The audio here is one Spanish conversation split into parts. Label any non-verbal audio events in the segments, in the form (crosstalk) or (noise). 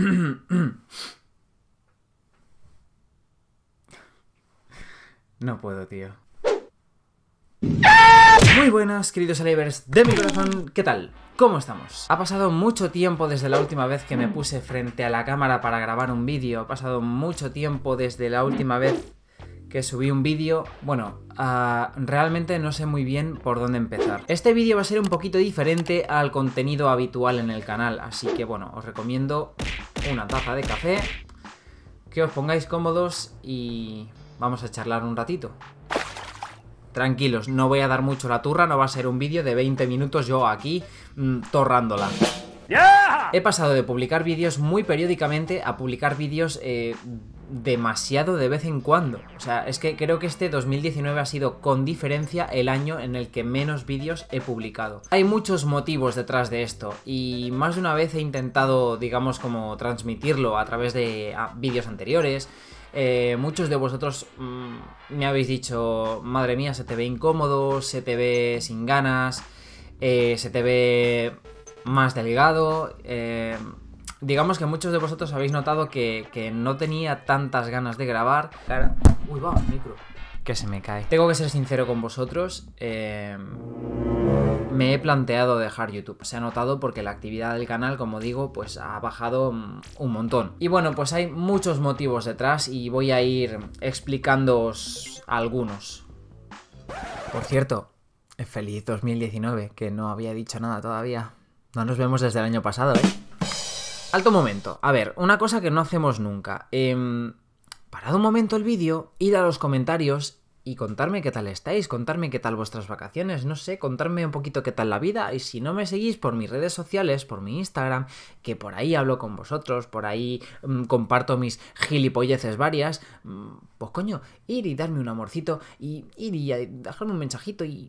(coughs) no puedo, tío. Muy buenas, queridos Alivers de mi corazón, ¿qué tal? ¿Cómo estamos? Ha pasado mucho tiempo desde la última vez que me puse frente a la cámara para grabar un vídeo, ha pasado mucho tiempo desde la última vez que subí un vídeo, bueno, ah, realmente no sé muy bien por dónde empezar. Este vídeo va a ser un poquito diferente al contenido habitual en el canal, así que bueno, os recomiendo una taza de café, que os pongáis cómodos y vamos a charlar un ratito. Tranquilos, no voy a dar mucho la turra, no va a ser un vídeo de 20 minutos yo aquí mm, torrándola. He pasado de publicar vídeos muy periódicamente a publicar vídeos eh, demasiado de vez en cuando. O sea, es que creo que este 2019 ha sido con diferencia el año en el que menos vídeos he publicado. Hay muchos motivos detrás de esto y más de una vez he intentado, digamos, como transmitirlo a través de ah, vídeos anteriores. Eh, muchos de vosotros mm, me habéis dicho, madre mía, se te ve incómodo, se te ve sin ganas, eh, se te ve más delgado. Eh, digamos que muchos de vosotros habéis notado que, no tenía tantas ganas de grabar. Uy, va, micro. Que se me cae. Tengo que ser sincero con vosotros. Em, me he planteado dejar YouTube. Se ha notado porque la actividad del canal, como digo, pues ha bajado mm, un montón. Y bueno, pues hay muchos motivos detrás y voy a ir explicándoos algunos. Por cierto, feliz 2019, que no había dicho nada todavía. No nos vemos desde el año pasado, ¿eh? Alto momento. A ver, una cosa que no hacemos nunca. Em, parad un momento el vídeo, id a los comentarios y contarme qué tal estáis, contarme qué tal vuestras vacaciones, no sé, contarme un poquito qué tal la vida. Y si no me seguís por mis redes sociales, por mi Instagram, que por ahí hablo con vosotros, por ahí mm, comparto mis gilipolleces varias, mm, pues coño, ir y darme un amorcito, y ir y dejarme un mensajito y,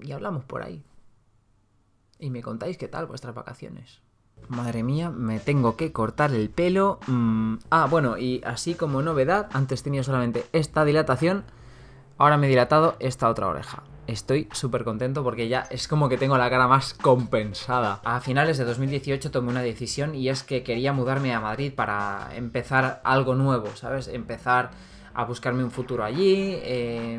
y hablamos por ahí. Y me contáis qué tal vuestras vacaciones. Madre mía, me tengo que cortar el pelo. Mm, ah, bueno, y así como novedad, antes tenía solamente esta dilatación, ahora me he dilatado esta otra oreja. Estoy súper contento porque ya es como que tengo la cara más compensada. A finales de 2018 tomé una decisión y es que quería mudarme a Madrid para empezar algo nuevo, ¿sabes? Empezar a buscarme un futuro allí, eh,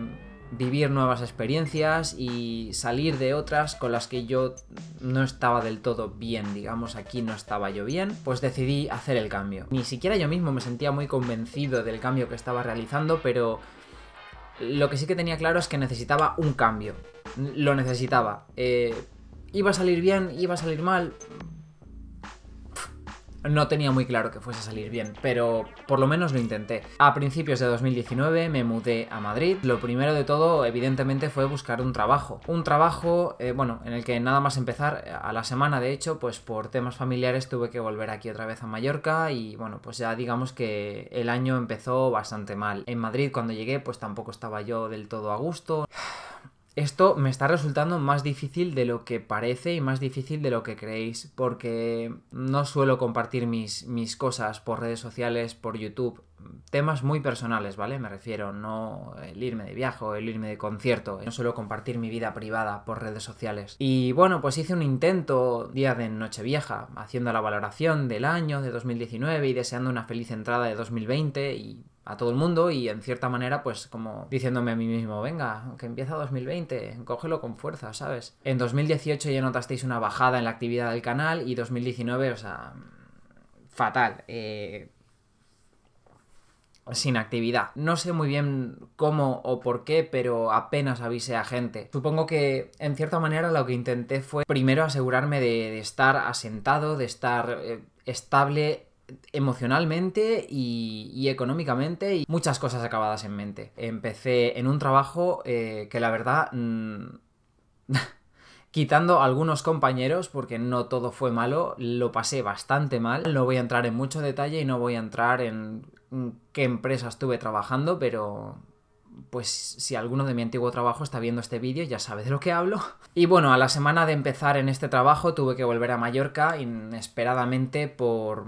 vivir nuevas experiencias y salir de otras con las que yo no estaba del todo bien, digamos, aquí no estaba yo bien, pues decidí hacer el cambio. Ni siquiera yo mismo me sentía muy convencido del cambio que estaba realizando, pero lo que sí que tenía claro es que necesitaba un cambio. Lo necesitaba. Eh, iba a salir bien, iba a salir mal, no tenía muy claro que fuese a salir bien, pero por lo menos lo intenté. A principios de 2019 me mudé a Madrid. Lo primero de todo, evidentemente, fue buscar un trabajo. Un trabajo, eh, bueno, en el que nada más empezar, a la semana de hecho, pues por temas familiares tuve que volver aquí otra vez a Mallorca y bueno, pues ya digamos que el año empezó bastante mal. En Madrid cuando llegué, pues tampoco estaba yo del todo a gusto. Esto me está resultando más difícil de lo que parece y más difícil de lo que creéis, porque no suelo compartir mis, mis cosas por redes sociales, por YouTube, temas muy personales, ¿vale? Me refiero, no el irme de viaje, el irme de concierto, no suelo compartir mi vida privada por redes sociales. Y bueno, pues hice un intento día de Nochevieja, haciendo la valoración del año de 2019 y deseando una feliz entrada de 2020 y a todo el mundo y en cierta manera pues como diciéndome a mí mismo, venga, que empieza 2020, cógelo con fuerza, ¿sabes? En 2018 ya notasteis una bajada en la actividad del canal y 2019, o sea, fatal. Eh, sin actividad. No sé muy bien cómo o por qué, pero apenas avisé a gente. Supongo que en cierta manera lo que intenté fue primero asegurarme de, estar asentado, de estar eh, estable emocionalmente y, económicamente y muchas cosas acabadas en mente. Empecé en un trabajo eh, que la verdad... Mm, (laughs) quitando algunos compañeros, porque no todo fue malo, lo pasé bastante mal. No voy a entrar en mucho detalle y no voy a entrar en mm, qué empresa estuve trabajando, pero pues si alguno de mi antiguo trabajo está viendo este vídeo ya sabe de lo que hablo. (laughs) Y bueno, a la semana de empezar en este trabajo tuve que volver a Mallorca inesperadamente por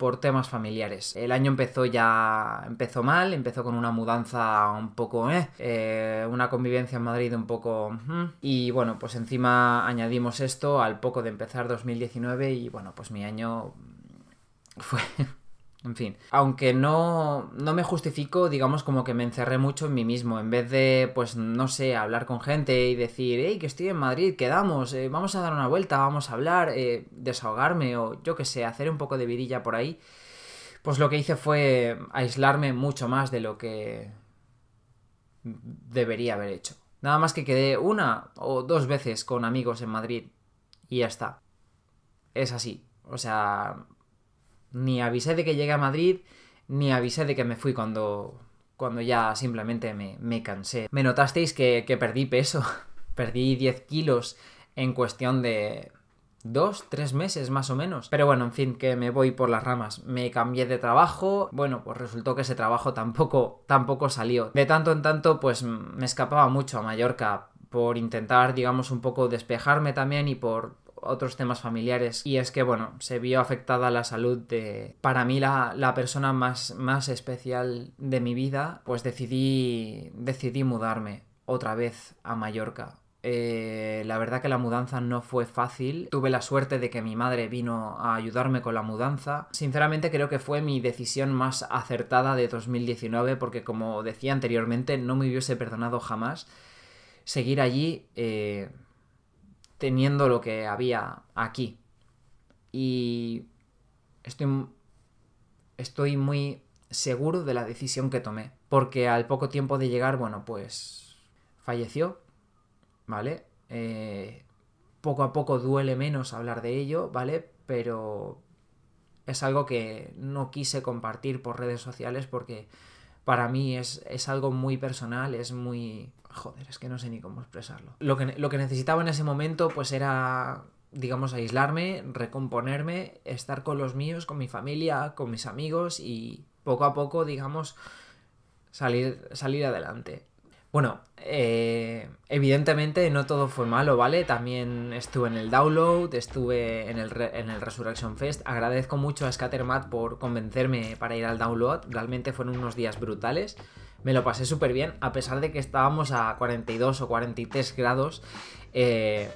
por temas familiares. El año empezó ya, empezó mal, empezó con una mudanza un poco, eh, eh una convivencia en Madrid un poco... Mm. y bueno, pues encima añadimos esto al poco de empezar 2019 y bueno, pues mi año fue... En fin, aunque no, no me justifico, digamos como que me encerré mucho en mí mismo, en vez de, pues, no sé, hablar con gente y decir, hey, que estoy en Madrid, quedamos, eh, vamos a dar una vuelta, vamos a hablar, eh, desahogarme o yo qué sé, hacer un poco de vidilla por ahí, pues lo que hice fue aislarme mucho más de lo que debería haber hecho. Nada más que quedé una o dos veces con amigos en Madrid y ya está. Es así. O sea, ni avisé de que llegué a Madrid, ni avisé de que me fui cuando, cuando ya simplemente me, cansé. Me notasteis que, que perdí peso, (laughs) perdí 10 kilos en cuestión de dos, tres meses más o menos. Pero bueno, en fin, que me voy por las ramas. Me cambié de trabajo, bueno, pues resultó que ese trabajo tampoco, tampoco salió. De tanto en tanto, pues me escapaba mucho a Mallorca por intentar, digamos, un poco despejarme también y por otros temas familiares. Y es que, bueno, se vio afectada la salud de, para mí, la, persona más, más especial de mi vida, pues decidí, decidí mudarme otra vez a Mallorca. Eh, la verdad que la mudanza no fue fácil. Tuve la suerte de que mi madre vino a ayudarme con la mudanza. Sinceramente creo que fue mi decisión más acertada de 2019 porque como decía anteriormente no me hubiese perdonado jamás seguir allí. Eh, teniendo lo que había aquí. Y estoy, estoy muy seguro de la decisión que tomé. Porque al poco tiempo de llegar, bueno, pues falleció, ¿vale? Eh, poco a poco duele menos hablar de ello, ¿vale? Pero es algo que no quise compartir por redes sociales porque para mí es, es, algo muy personal, es muy... Joder, es que no sé ni cómo expresarlo. Lo que, lo que necesitaba en ese momento pues era, digamos, aislarme, recomponerme, estar con los míos, con mi familia, con mis amigos y poco a poco, digamos, salir, salir adelante. Bueno, eh, evidentemente no todo fue malo, ¿vale? También estuve en el download, estuve en el, en Resurrection Fest. Agradezco mucho a Scattermat por convencerme para ir al download. Realmente fueron unos días brutales. Me lo pasé súper bien, a pesar de que estábamos a 42 o 43 grados. Eh,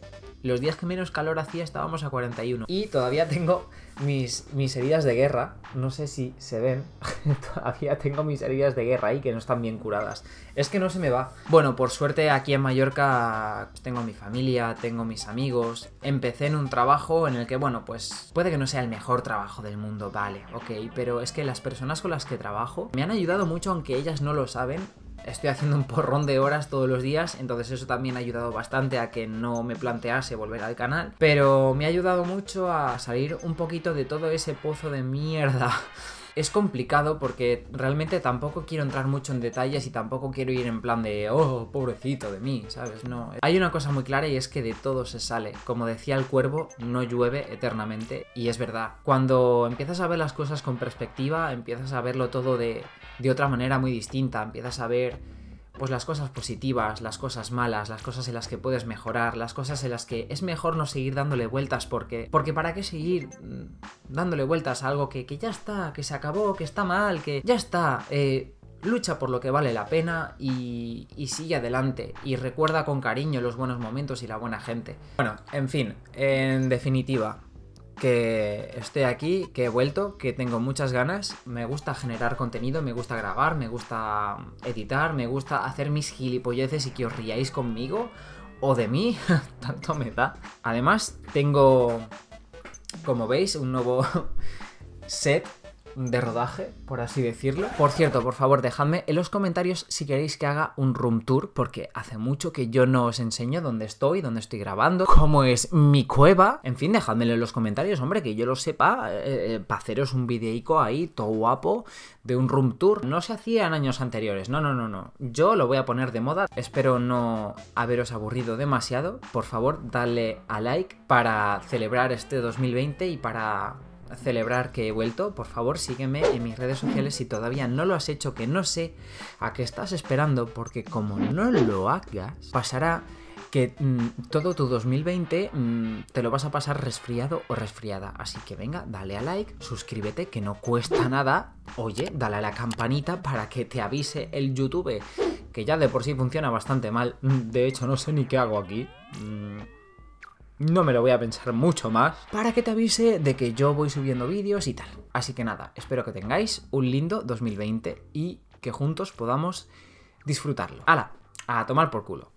los días que menos calor hacía estábamos a 41. Y todavía tengo mis, heridas de guerra. No sé si se ven. (laughs) todavía tengo mis heridas de guerra ahí que no están bien curadas. Es que no se me va. Bueno, por suerte aquí en Mallorca pues, tengo mi familia, tengo mis amigos. Empecé en un trabajo en el que, bueno, pues puede que no sea el mejor trabajo del mundo, vale, ok. Pero es que las personas con las que trabajo me han ayudado mucho, aunque ellas no lo saben, estoy haciendo un porrón de horas todos los días, entonces eso también ha ayudado bastante a que no me plantease volver al canal, pero me ha ayudado mucho a salir un poquito de todo ese pozo de mierda (laughs) es complicado porque realmente tampoco quiero entrar mucho en detalles y tampoco quiero ir en plan de, oh, pobrecito de mí, ¿sabes? No. Hay una cosa muy clara y es que de todo se sale. Como decía el cuervo, no llueve eternamente y es verdad. Cuando empiezas a ver las cosas con perspectiva, empiezas a verlo todo de, de otra manera muy distinta, empiezas a ver pues las cosas positivas, las cosas malas, las cosas en las que puedes mejorar, las cosas en las que es mejor no seguir dándole vueltas porque porque para qué seguir mm, dándole vueltas a algo que, ya está, que se acabó, que está mal, que ya está. Eh, lucha por lo que vale la pena y, y, sigue adelante y recuerda con cariño los buenos momentos y la buena gente. Bueno, en fin, en definitiva, que estoy aquí, que he vuelto, que tengo muchas ganas. Me gusta generar contenido, me gusta grabar, me gusta mm, editar, me gusta hacer mis gilipolleces y que os riáis conmigo o de mí, (laughs) tanto me da. Además, tengo, como veis, un nuevo (laughs) set de rodaje, por así decirlo. Por cierto, por favor, dejadme en los comentarios si queréis que haga un room tour, porque hace mucho que yo no os enseño dónde estoy, dónde estoy grabando, cómo es mi cueva. En fin, dejadmelo en los comentarios, hombre, que yo lo sepa, eh, eh, para haceros un videico ahí, todo guapo, de un room tour. No se hacía en años anteriores, no, no, no, no. Yo lo voy a poner de moda. Espero no haberos aburrido demasiado. Por favor, dale a like para celebrar este 2020 y para celebrar que he vuelto, por favor sígueme en mis redes sociales si todavía no lo has hecho, que no sé a qué estás esperando, porque como no lo hagas, pasará que mm, todo tu 2020 mm, te lo vas a pasar resfriado o resfriada. Así que venga, dale a like, suscríbete, que no cuesta nada. Oye, dale a la campanita para que te avise el YouTube, que ya de por sí funciona bastante mal. Mm, de hecho, no sé ni qué hago aquí no me lo voy a pensar mucho más, para que te avise de que yo voy subiendo vídeos y tal. Así que nada, espero que tengáis un lindo 2020 y que juntos podamos disfrutarlo. ¡Hala! A tomar por culo.